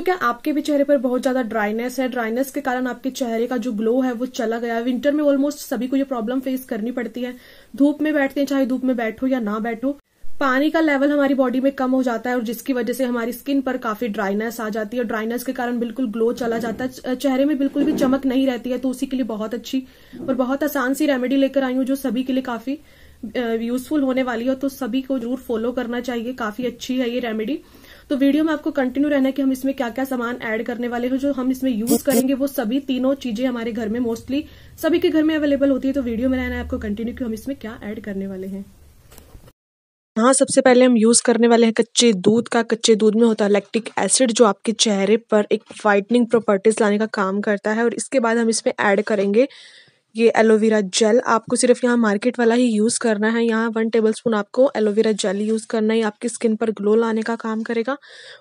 तो क्या आपके भी चेहरे पर बहुत ज्यादा ड्राइनेस है ड्राइनेस के कारण आपके चेहरे का जो ग्लो है वो चला गया विंटर में ऑलमोस्ट सभी को ये प्रॉब्लम फेस करनी पड़ती है धूप में बैठते हैं चाहे धूप में बैठो या ना बैठो पानी का लेवल हमारी बॉडी में कम हो जाता है और जिसकी वजह से हमारी स्किन पर काफी ड्राइनेस आ जाती है ड्राइनेस के कारण बिल्कुल ग्लो चला जाता है चेहरे में बिल्कुल भी चमक नहीं रहती है तो उसी के लिए बहुत अच्छी और बहुत आसान सी रेमेडी लेकर आई हूं जो सभी के लिए काफी यूजफुल होने वाली है तो सभी को जरूर फॉलो करना चाहिए काफी अच्छी है ये रेमेडी तो वीडियो में आपको कंटिन्यू रहना है कि हम इसमें क्या क्या सामान ऐड करने वाले हैं जो हम इसमें यूज करेंगे वो सभी तीनों चीजें हमारे घर में मोस्टली सभी के घर में अवेलेबल होती है तो वीडियो में रहना है आपको कंटिन्यू कि हम इसमें क्या ऐड करने वाले हैं हाँ सबसे पहले हम यूज़ करने वाले हैं कच्चे दूध का कच्चे दूध में होता है लैक्टिक एसिड जो आपके चेहरे पर एक वाइटनिंग प्रॉपर्टीज लाने का काम करता है और इसके बाद हम इसमें ऐड करेंगे ये एलोवेरा जेल आपको सिर्फ यहाँ मार्केट वाला ही यूज़ करना है यहाँ वन टेबलस्पून आपको एलोवेरा जेल यूज़ करना है आपकी स्किन पर ग्लो लाने का काम करेगा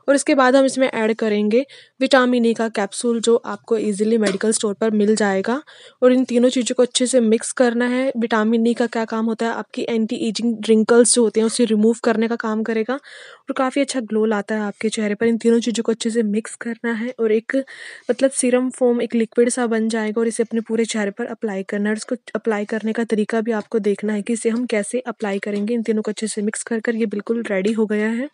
और इसके बाद हम इसमें ऐड करेंगे विटामिन ई e का कैप्सूल जो आपको इजीली मेडिकल स्टोर पर मिल जाएगा और इन तीनों चीज़ों को अच्छे से मिक्स करना है विटामिन ई e का क्या काम होता है आपकी एंटी एजिंग रिंकल्स जो होते हैं उसे रिमूव करने का काम करेगा और काफ़ी अच्छा ग्लो लाता है आपके चेहरे पर इन तीनों चीज़ों को अच्छे से मिक्स करना है और एक मतलब सीरम फोम एक लिक्विड सा बन जाएगा और इसे अपने पूरे चेहरे पर अप्लाई अप्लाई करना है उसको अप्लाई करने का तरीका भी आपको देखना है कि इसे हम कैसे अप्लाई करेंगे इन तीनों को अच्छे से मिक्स कर कर ये बिल्कुल रेडी हो गया है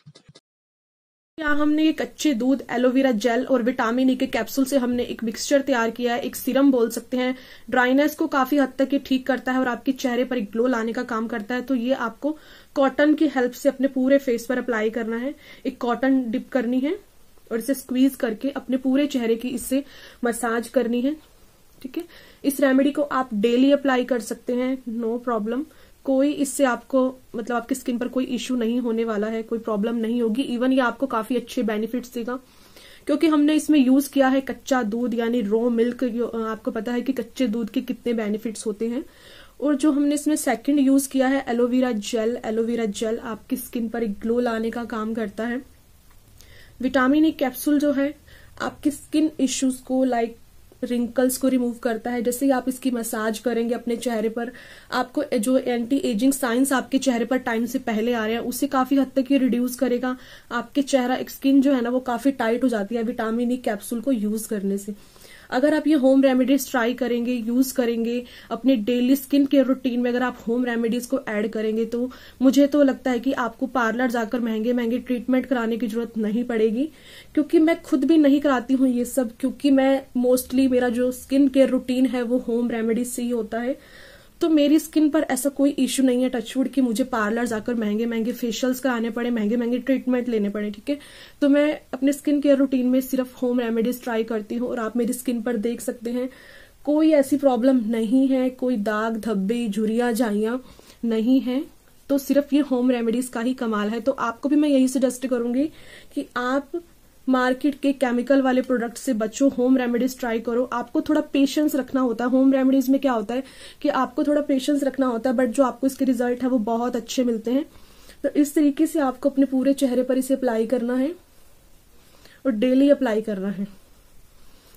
यहाँ हमने एक अच्छे दूध एलोवेरा जेल और विटामिन ई e के कैप्सूल से हमने एक मिक्सचर तैयार किया है एक सीरम बोल सकते हैं ड्राइनेस को काफी हद तक ये ठीक करता है और आपके चेहरे पर एक ग्लो लाने का काम करता है तो ये आपको कॉटन की हेल्प से अपने पूरे फेस पर अप्लाई करना है एक कॉटन डिप करनी है और इसे स्क्वीज करके अपने पूरे चेहरे की इससे मसाज करनी है ठीक है इस रेमेडी को आप डेली अप्लाई कर सकते हैं नो प्रॉब्लम कोई इससे आपको मतलब आपकी स्किन पर कोई इश्यू नहीं होने वाला है कोई प्रॉब्लम नहीं होगी इवन ये आपको काफी अच्छे बेनिफिट्स देगा क्योंकि हमने इसमें यूज किया है कच्चा दूध यानी रो मिल्क आपको पता है कि कच्चे दूध के कितने बेनिफिट्स होते हैं और जो हमने इसमें सेकंड यूज किया है एलोवेरा जेल एलोवेरा जेल आपकी स्किन पर एक ग्लो लाने का काम करता है विटामिन ई कैप्सूल जो है आपकी स्किन इश्यूज को लाइक रिंकल्स को रिमूव करता है जैसे ही आप इसकी मसाज करेंगे अपने चेहरे पर आपको जो एंटी एजिंग साइंस आपके चेहरे पर टाइम से पहले आ रहे हैं उसे काफी हद तक ये रिड्यूस करेगा आपके चेहरा स्किन जो है ना वो काफी टाइट हो जाती है विटामिन ई कैप्सूल को यूज करने से अगर आप ये होम रेमेडीज ट्राई करेंगे यूज करेंगे अपने डेली स्किन केयर रूटीन में अगर आप होम रेमेडीज को ऐड करेंगे तो मुझे तो लगता है कि आपको पार्लर जाकर महंगे महंगे ट्रीटमेंट कराने की जरूरत नहीं पड़ेगी क्योंकि मैं खुद भी नहीं कराती हूं ये सब क्योंकि मैं मोस्टली मेरा जो स्किन केयर रूटीन है वो होम रेमेडीज से ही होता है तो मेरी स्किन पर ऐसा कोई इश्यू नहीं है टचवुड कि मुझे पार्लर जाकर महंगे महंगे फेशियल्स कराने पड़े महंगे महंगे ट्रीटमेंट लेने पड़े ठीक है तो मैं अपने स्किन केयर रूटीन में सिर्फ होम रेमेडीज ट्राई करती हूँ और आप मेरी स्किन पर देख सकते हैं कोई ऐसी प्रॉब्लम नहीं है कोई दाग धब्बे झुरिया झाइया नहीं है तो सिर्फ ये होम रेमेडीज का ही कमाल है तो आपको भी मैं यही सजेस्ट करूंगी कि आप मार्केट के केमिकल वाले प्रोडक्ट से बचो होम रेमेडीज ट्राई करो आपको थोड़ा पेशेंस रखना होता है होम रेमेडीज में क्या होता है कि आपको थोड़ा पेशेंस रखना होता है बट जो आपको इसके रिजल्ट है वो बहुत अच्छे मिलते हैं तो इस तरीके से आपको अपने पूरे चेहरे पर इसे अप्लाई करना है और डेली अप्लाई करना है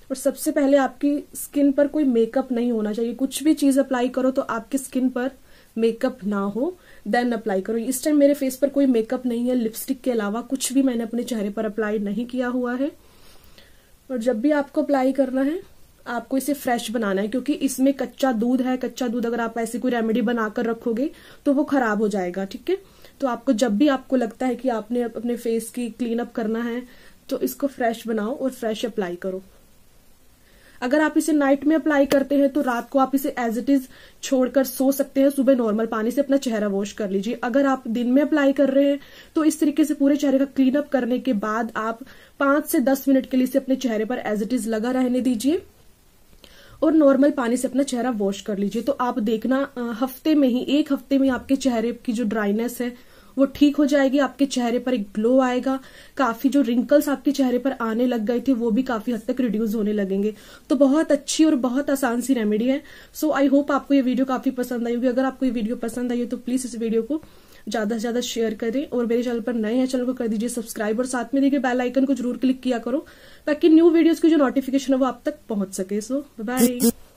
और सबसे पहले आपकी स्किन पर कोई मेकअप नहीं होना चाहिए कुछ भी चीज अप्लाई करो तो आपकी स्किन पर मेकअप ना हो देन अप्लाई करो इस टाइम मेरे फेस पर कोई मेकअप नहीं है लिपस्टिक के अलावा कुछ भी मैंने अपने चेहरे पर अप्लाई नहीं किया हुआ है और जब भी आपको अप्लाई करना है आपको इसे फ्रेश बनाना है क्योंकि इसमें कच्चा दूध है कच्चा दूध अगर आप ऐसी कोई रेमेडी बनाकर रखोगे तो वो खराब हो जाएगा ठीक है तो आपको जब भी आपको लगता है कि आपने अपने फेस की क्लीन अप करना है तो इसको फ्रेश बनाओ और फ्रेश अप्लाई करो अगर आप इसे नाइट में अप्लाई करते हैं तो रात को आप इसे एज इट इज छोड़कर सो सकते हैं सुबह नॉर्मल पानी से अपना चेहरा वॉश कर लीजिए अगर आप दिन में अप्लाई कर रहे हैं तो इस तरीके से पूरे चेहरे का क्लीन अप करने के बाद आप पांच से दस मिनट के लिए इसे अपने चेहरे पर एज इट इज लगा रहने दीजिए और नॉर्मल पानी से अपना चेहरा वॉश कर लीजिए तो आप देखना हफ्ते में ही एक हफ्ते में आपके चेहरे की जो ड्राइनेस है वो ठीक हो जाएगी आपके चेहरे पर एक ग्लो आएगा काफी जो रिंकल्स आपके चेहरे पर आने लग गए थे वो भी काफी हद तक रिड्यूस होने लगेंगे तो बहुत अच्छी और बहुत आसान सी रेमेडी है सो आई होप आपको ये वीडियो काफी पसंद आई होगी अगर आपको ये वीडियो पसंद आई हो तो प्लीज इस वीडियो को ज्यादा से ज्यादा शेयर करें और मेरे चैनल पर नए हैं चैनल को कर दीजिए सब्सक्राइब और साथ में देखिए बेल आइकन को जरूर क्लिक किया करो ताकि न्यू वीडियोस की जो नोटिफिकेशन है वो आप तक पहुंच सके सो बाय